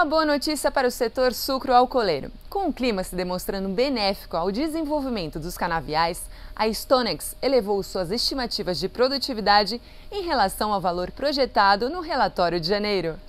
uma boa notícia para o setor sucro-alcooleiro. Com o clima se demonstrando benéfico ao desenvolvimento dos canaviais, a Stonex elevou suas estimativas de produtividade em relação ao valor projetado no relatório de janeiro.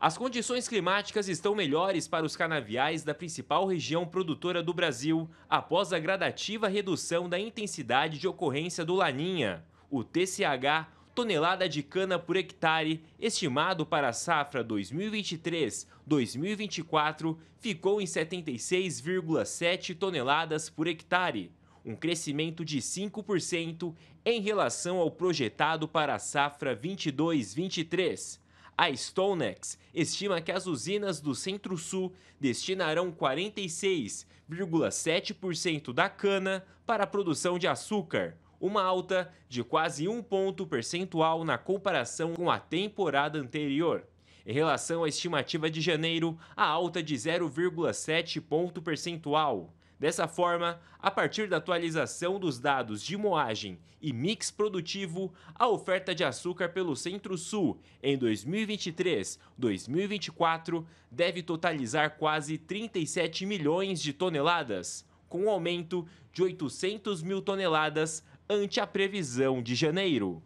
As condições climáticas estão melhores para os canaviais da principal região produtora do Brasil, após a gradativa redução da intensidade de ocorrência do Laninha. O TCH tonelada de cana por hectare, estimado para a safra 2023-2024, ficou em 76,7 toneladas por hectare, um crescimento de 5% em relação ao projetado para a safra 22-23. A Stonex estima que as usinas do Centro-Sul destinarão 46,7% da cana para a produção de açúcar, uma alta de quase um ponto percentual na comparação com a temporada anterior. Em relação à estimativa de janeiro, a alta de 0,7 ponto percentual. Dessa forma, a partir da atualização dos dados de moagem e mix produtivo, a oferta de açúcar pelo Centro-Sul em 2023-2024 deve totalizar quase 37 milhões de toneladas, com um aumento de 800 mil toneladas ante a previsão de janeiro.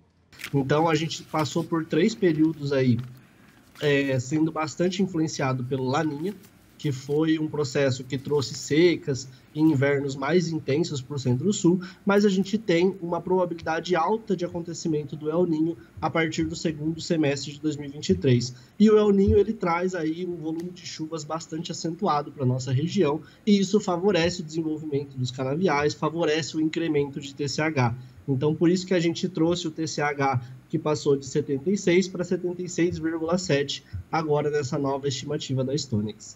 Então a gente passou por três períodos aí, é, sendo bastante influenciado pelo Laninha, que foi um processo que trouxe secas e invernos mais intensos para o centro-sul, mas a gente tem uma probabilidade alta de acontecimento do El Ninho a partir do segundo semestre de 2023. E o El Ninho ele traz aí um volume de chuvas bastante acentuado para nossa região, e isso favorece o desenvolvimento dos canaviais, favorece o incremento de TCH. Então, por isso que a gente trouxe o TCH que passou de 76 para 76,7 agora nessa nova estimativa da Stonex.